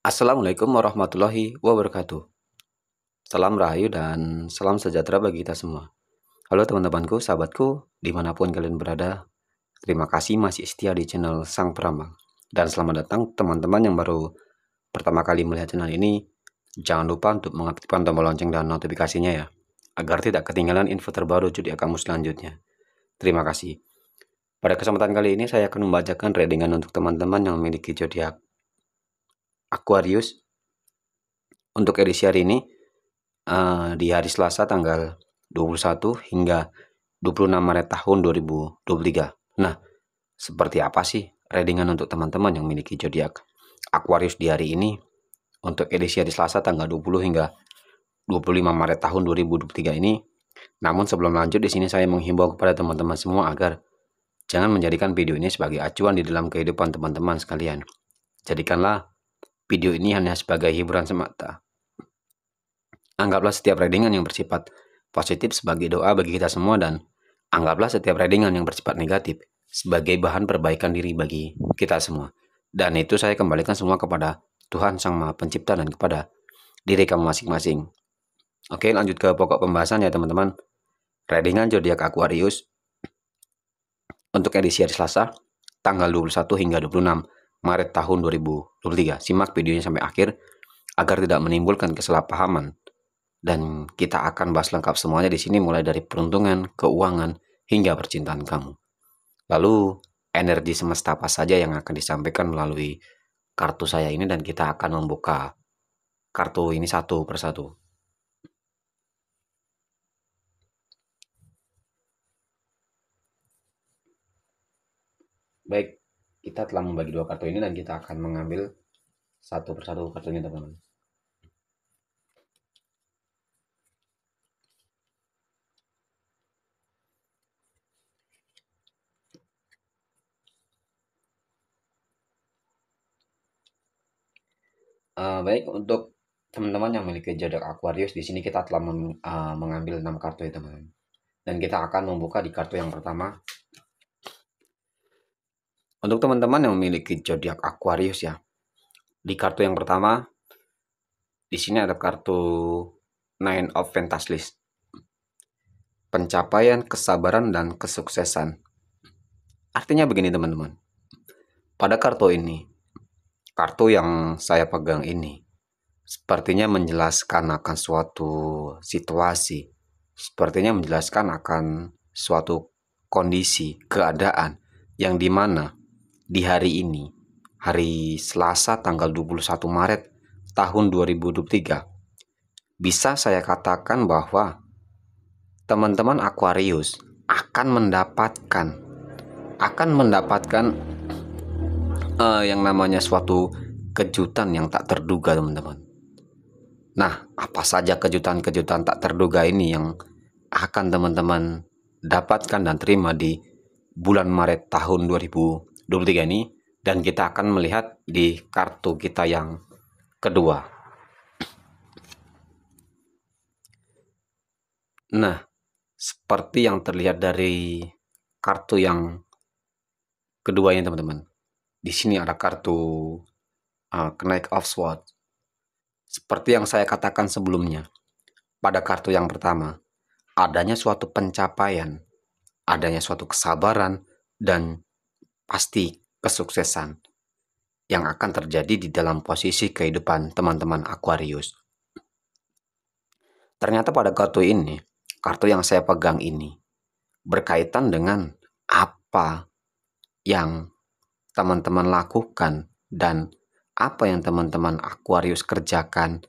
Assalamualaikum warahmatullahi wabarakatuh. Salam rahayu dan salam sejahtera bagi kita semua. Halo teman-temanku, sahabatku, dimanapun kalian berada, terima kasih masih setia di channel Sang Prambang. Dan selamat datang teman-teman yang baru pertama kali melihat channel ini, jangan lupa untuk mengaktifkan tombol lonceng dan notifikasinya ya, agar tidak ketinggalan info terbaru judi kamu selanjutnya. Terima kasih. Pada kesempatan kali ini saya akan membacakan readingan untuk teman-teman yang memiliki zodiak Aquarius untuk edisi hari ini uh, di hari Selasa tanggal 21 hingga 26 Maret tahun 2023. Nah, seperti apa sih readingan untuk teman-teman yang memiliki zodiak Aquarius di hari ini untuk edisi hari Selasa tanggal 20 hingga 25 Maret tahun 2023 ini. Namun sebelum lanjut di sini saya menghimbau kepada teman-teman semua agar jangan menjadikan video ini sebagai acuan di dalam kehidupan teman-teman sekalian. Jadikanlah Video ini hanya sebagai hiburan semata. Anggaplah setiap readingan yang bersifat positif sebagai doa bagi kita semua dan anggaplah setiap readingan yang bersifat negatif sebagai bahan perbaikan diri bagi kita semua. Dan itu saya kembalikan semua kepada Tuhan Sang Maha Pencipta dan kepada diri kamu masing-masing. Oke, lanjut ke pokok pembahasan ya teman-teman. Readingan zodiak Aquarius untuk edisi hari Selasa tanggal 21 hingga 26 Maret tahun 2023. Simak videonya sampai akhir agar tidak menimbulkan kesalahpahaman. Dan kita akan bahas lengkap semuanya di sini mulai dari peruntungan, keuangan, hingga percintaan kamu. Lalu energi semesta apa saja yang akan disampaikan melalui kartu saya ini dan kita akan membuka kartu ini satu persatu. Baik, kita telah membagi dua kartu ini dan kita akan mengambil satu persatu kartu ini teman-teman uh, baik untuk teman-teman yang memiliki zodiak Aquarius di sini kita telah uh, mengambil enam kartu ya teman-teman dan kita akan membuka di kartu yang pertama untuk teman-teman yang memiliki zodiak Aquarius ya, di kartu yang pertama, di sini ada kartu Nine of Pentacles. Pencapaian kesabaran dan kesuksesan. Artinya begini teman-teman. Pada kartu ini, kartu yang saya pegang ini, sepertinya menjelaskan akan suatu situasi, sepertinya menjelaskan akan suatu kondisi, keadaan yang dimana di hari ini, hari Selasa tanggal 21 Maret tahun 2023, bisa saya katakan bahwa teman-teman Aquarius akan mendapatkan akan mendapatkan uh, yang namanya suatu kejutan yang tak terduga, teman-teman. Nah, apa saja kejutan-kejutan tak terduga ini yang akan teman-teman dapatkan dan terima di bulan Maret tahun 2023? 23 ini dan kita akan melihat di kartu kita yang kedua. Nah, seperti yang terlihat dari kartu yang kedua ini teman-teman. Di sini ada kartu uh, kenaik of sword. Seperti yang saya katakan sebelumnya, pada kartu yang pertama, adanya suatu pencapaian, adanya suatu kesabaran, dan pasti kesuksesan yang akan terjadi di dalam posisi kehidupan teman-teman Aquarius. Ternyata pada kartu ini, kartu yang saya pegang ini berkaitan dengan apa yang teman-teman lakukan dan apa yang teman-teman Aquarius kerjakan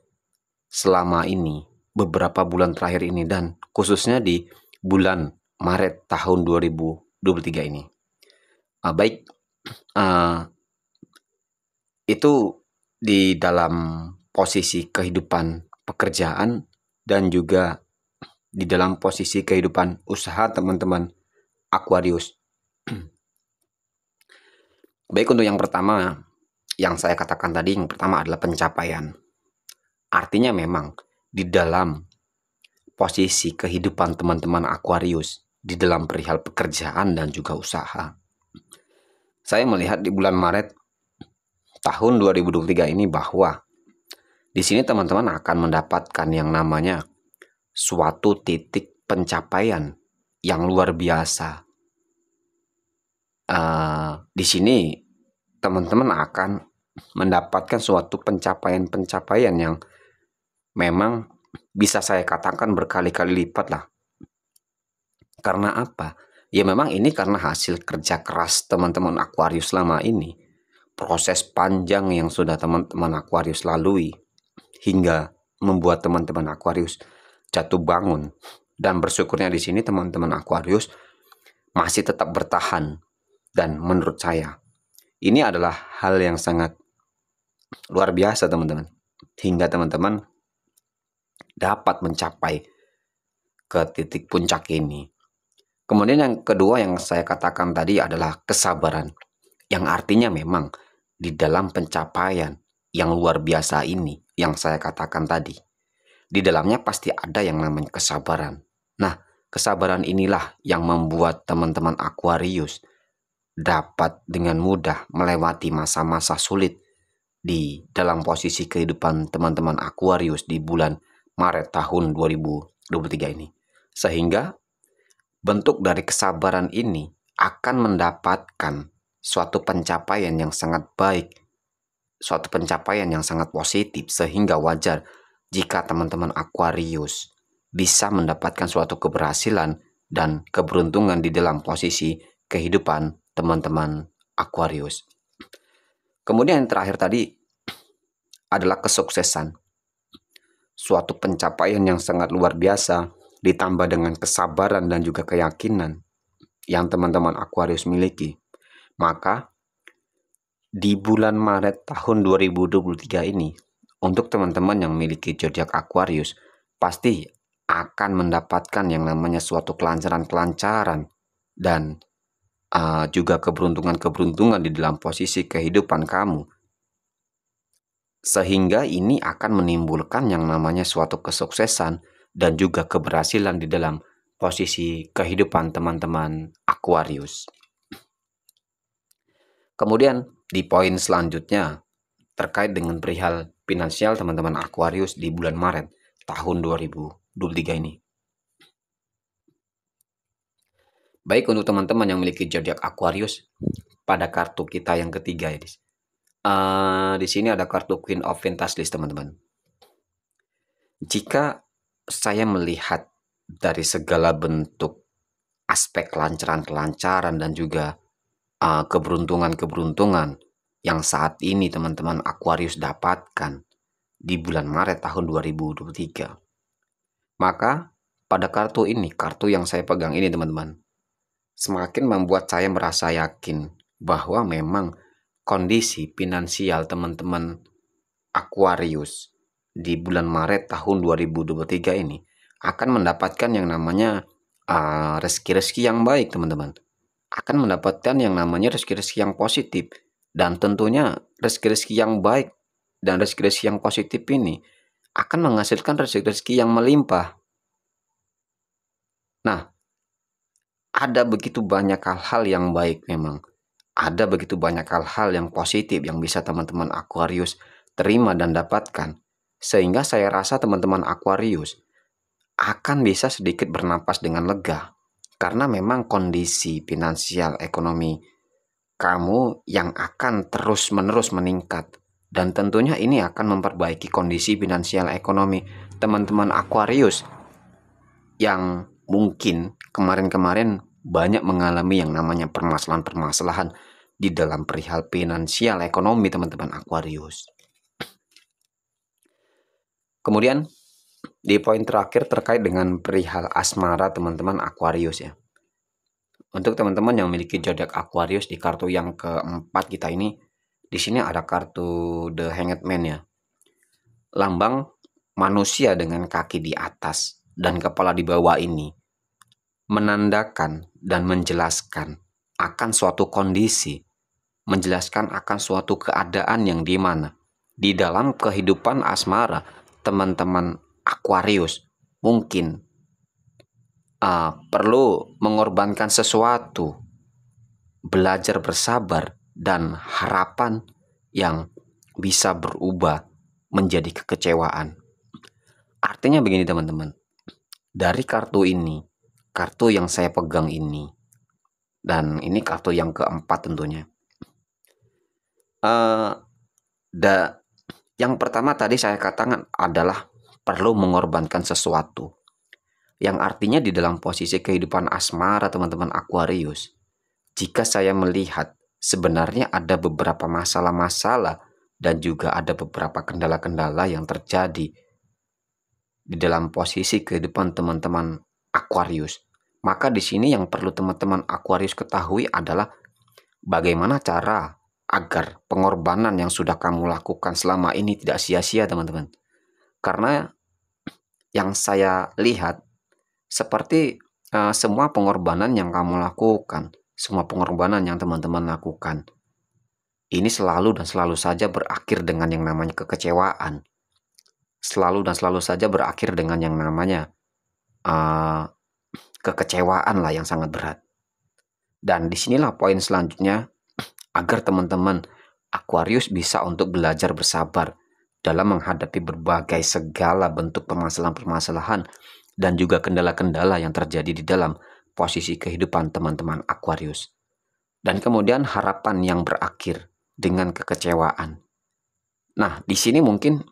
selama ini, beberapa bulan terakhir ini dan khususnya di bulan Maret tahun 2023 ini uh, baik uh, itu di dalam posisi kehidupan pekerjaan dan juga di dalam posisi kehidupan usaha teman-teman Aquarius. Baik untuk yang pertama, yang saya katakan tadi yang pertama adalah pencapaian. Artinya memang di dalam posisi kehidupan teman-teman Aquarius di dalam perihal pekerjaan dan juga usaha saya melihat di bulan Maret tahun 2023 ini bahwa di sini teman-teman akan mendapatkan yang namanya suatu titik pencapaian yang luar biasa. Uh, di sini teman-teman akan mendapatkan suatu pencapaian-pencapaian yang memang bisa saya katakan berkali-kali lipat lah. Karena apa? Ya memang ini karena hasil kerja keras teman-teman Aquarius selama ini. Proses panjang yang sudah teman-teman Aquarius lalui hingga membuat teman-teman Aquarius jatuh bangun. Dan bersyukurnya di sini teman-teman Aquarius masih tetap bertahan dan menurut saya ini adalah hal yang sangat luar biasa teman-teman hingga teman-teman dapat mencapai ke titik puncak ini Kemudian yang kedua yang saya katakan tadi adalah kesabaran. Yang artinya memang di dalam pencapaian yang luar biasa ini yang saya katakan tadi. Di dalamnya pasti ada yang namanya kesabaran. Nah, kesabaran inilah yang membuat teman-teman Aquarius dapat dengan mudah melewati masa-masa sulit di dalam posisi kehidupan teman-teman Aquarius di bulan Maret tahun 2023 ini. Sehingga Bentuk dari kesabaran ini akan mendapatkan suatu pencapaian yang sangat baik, suatu pencapaian yang sangat positif, sehingga wajar jika teman-teman Aquarius bisa mendapatkan suatu keberhasilan dan keberuntungan di dalam posisi kehidupan teman-teman Aquarius. Kemudian yang terakhir tadi adalah kesuksesan. Suatu pencapaian yang sangat luar biasa ditambah dengan kesabaran dan juga keyakinan yang teman-teman Aquarius miliki, maka di bulan Maret tahun 2023 ini, untuk teman-teman yang memiliki zodiak Aquarius, pasti akan mendapatkan yang namanya suatu kelancaran-kelancaran dan uh, juga keberuntungan-keberuntungan di dalam posisi kehidupan kamu. Sehingga ini akan menimbulkan yang namanya suatu kesuksesan dan juga keberhasilan di dalam posisi kehidupan teman-teman Aquarius. Kemudian di poin selanjutnya terkait dengan perihal finansial teman-teman Aquarius di bulan Maret tahun 2023 ini. Baik untuk teman-teman yang memiliki zodiak Aquarius pada kartu kita yang ketiga ya. Uh, di sini ada kartu Queen of Pentacles teman-teman. Jika saya melihat dari segala bentuk aspek kelancaran-kelancaran dan juga keberuntungan eh, keberuntungan-keberuntungan yang saat ini teman-teman Aquarius dapatkan di bulan Maret tahun 2023. Maka pada kartu ini, kartu yang saya pegang ini teman-teman, semakin membuat saya merasa yakin bahwa memang kondisi finansial teman-teman Aquarius di bulan Maret tahun 2023 ini akan mendapatkan yang namanya uh, rezeki-rezeki yang baik, teman-teman. Akan mendapatkan yang namanya rezeki-rezeki yang positif dan tentunya rezeki-rezeki yang baik dan rezeki-rezeki yang positif ini akan menghasilkan rezeki-rezeki yang melimpah. Nah, ada begitu banyak hal-hal yang baik memang. Ada begitu banyak hal-hal yang positif yang bisa teman-teman Aquarius terima dan dapatkan. Sehingga saya rasa teman-teman Aquarius akan bisa sedikit bernapas dengan lega karena memang kondisi finansial ekonomi kamu yang akan terus-menerus meningkat dan tentunya ini akan memperbaiki kondisi finansial ekonomi teman-teman Aquarius yang mungkin kemarin-kemarin banyak mengalami yang namanya permasalahan-permasalahan di dalam perihal finansial ekonomi teman-teman Aquarius. Kemudian di poin terakhir terkait dengan perihal asmara teman-teman Aquarius ya. Untuk teman-teman yang memiliki zodiak Aquarius di kartu yang keempat kita ini, di sini ada kartu The Hanged Man ya. Lambang manusia dengan kaki di atas dan kepala di bawah ini menandakan dan menjelaskan akan suatu kondisi, menjelaskan akan suatu keadaan yang di mana di dalam kehidupan asmara teman-teman Aquarius mungkin uh, perlu mengorbankan sesuatu, belajar bersabar, dan harapan yang bisa berubah menjadi kekecewaan. Artinya begini teman-teman, dari kartu ini, kartu yang saya pegang ini, dan ini kartu yang keempat tentunya. Uh, da, yang pertama tadi saya katakan adalah perlu mengorbankan sesuatu. Yang artinya di dalam posisi kehidupan asmara teman-teman Aquarius, jika saya melihat sebenarnya ada beberapa masalah-masalah dan juga ada beberapa kendala-kendala yang terjadi di dalam posisi kehidupan teman-teman Aquarius. Maka di sini yang perlu teman-teman Aquarius ketahui adalah bagaimana cara agar pengorbanan yang sudah kamu lakukan selama ini tidak sia-sia, teman-teman. Karena yang saya lihat seperti uh, semua pengorbanan yang kamu lakukan, semua pengorbanan yang teman-teman lakukan, ini selalu dan selalu saja berakhir dengan yang namanya kekecewaan. Selalu dan selalu saja berakhir dengan yang namanya uh, kekecewaan lah yang sangat berat. Dan disinilah poin selanjutnya agar teman-teman Aquarius bisa untuk belajar bersabar dalam menghadapi berbagai segala bentuk permasalahan-permasalahan dan juga kendala-kendala yang terjadi di dalam posisi kehidupan teman-teman Aquarius. Dan kemudian harapan yang berakhir dengan kekecewaan. Nah, di sini mungkin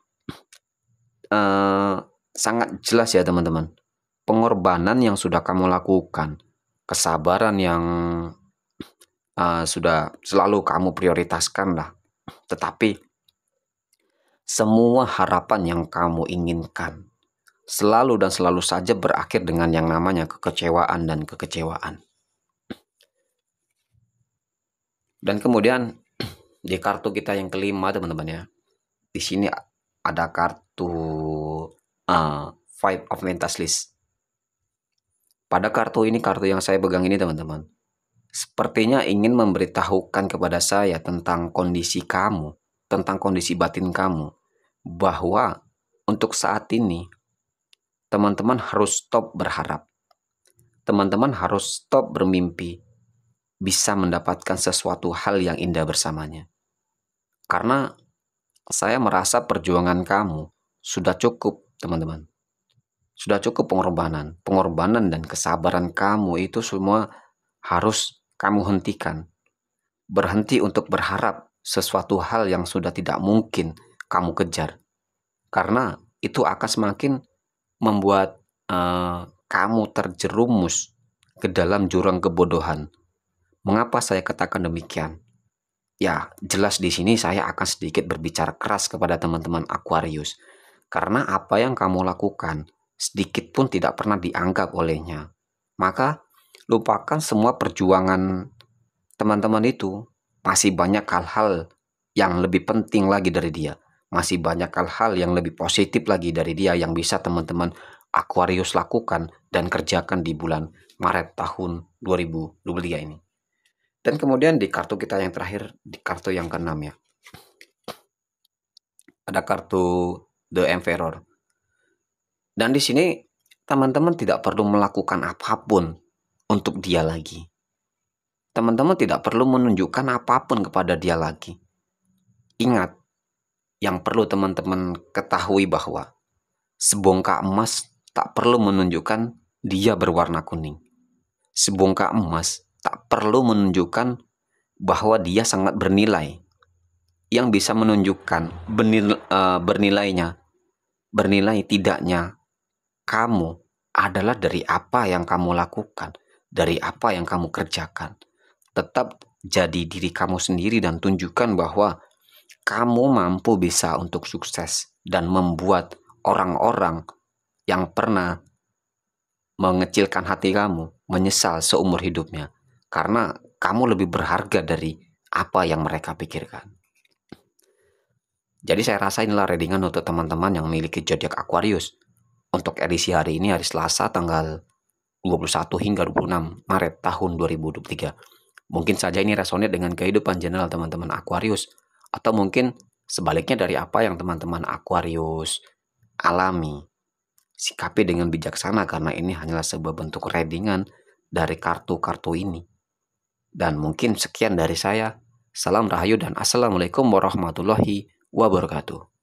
eh, sangat jelas ya teman-teman. Pengorbanan yang sudah kamu lakukan, kesabaran yang Eh, sudah selalu kamu prioritaskan lah. Tetapi semua harapan yang kamu inginkan selalu dan selalu saja berakhir dengan yang namanya kekecewaan dan kekecewaan. Dan kemudian di kartu kita yang kelima teman-teman ya, di sini ada kartu uh, Five of Mentas List. Pada kartu ini, kartu yang saya pegang ini teman-teman, sepertinya ingin memberitahukan kepada saya tentang kondisi kamu, tentang kondisi batin kamu, bahwa untuk saat ini teman-teman harus stop berharap. Teman-teman harus stop bermimpi bisa mendapatkan sesuatu hal yang indah bersamanya. Karena saya merasa perjuangan kamu sudah cukup, teman-teman. Sudah cukup pengorbanan. Pengorbanan dan kesabaran kamu itu semua harus kamu hentikan. Berhenti untuk berharap sesuatu hal yang sudah tidak mungkin kamu kejar. Karena itu akan semakin membuat uh, kamu terjerumus ke dalam jurang kebodohan. Mengapa saya katakan demikian? Ya, jelas di sini saya akan sedikit berbicara keras kepada teman-teman Aquarius. Karena apa yang kamu lakukan sedikit pun tidak pernah dianggap olehnya. Maka lupakan semua perjuangan teman-teman itu. Masih banyak hal-hal yang lebih penting lagi dari dia. Masih banyak hal-hal yang lebih positif lagi dari dia yang bisa teman-teman Aquarius lakukan dan kerjakan di bulan Maret tahun 2023 ini. Dan kemudian di kartu kita yang terakhir, di kartu yang keenam ya. Ada kartu The Emperor. Dan di sini teman-teman tidak perlu melakukan apapun untuk dia lagi. Teman-teman tidak perlu menunjukkan apapun kepada dia lagi. Ingat, yang perlu teman-teman ketahui bahwa sebongkah emas tak perlu menunjukkan dia berwarna kuning. Sebongkah emas tak perlu menunjukkan bahwa dia sangat bernilai. Yang bisa menunjukkan benil, uh, bernilainya, bernilai tidaknya kamu adalah dari apa yang kamu lakukan, dari apa yang kamu kerjakan. Tetap jadi diri kamu sendiri dan tunjukkan bahwa kamu mampu bisa untuk sukses dan membuat orang-orang yang pernah mengecilkan hati kamu menyesal seumur hidupnya karena kamu lebih berharga dari apa yang mereka pikirkan. Jadi saya rasa inilah readingan untuk teman-teman yang memiliki zodiak Aquarius. Untuk edisi hari ini hari Selasa tanggal 21 hingga 26 Maret tahun 2023. Mungkin saja ini resonate dengan kehidupan general teman-teman Aquarius atau mungkin sebaliknya dari apa yang teman-teman Aquarius alami. Sikapi dengan bijaksana karena ini hanyalah sebuah bentuk readingan dari kartu-kartu ini. Dan mungkin sekian dari saya. Salam rahayu dan assalamualaikum warahmatullahi wabarakatuh.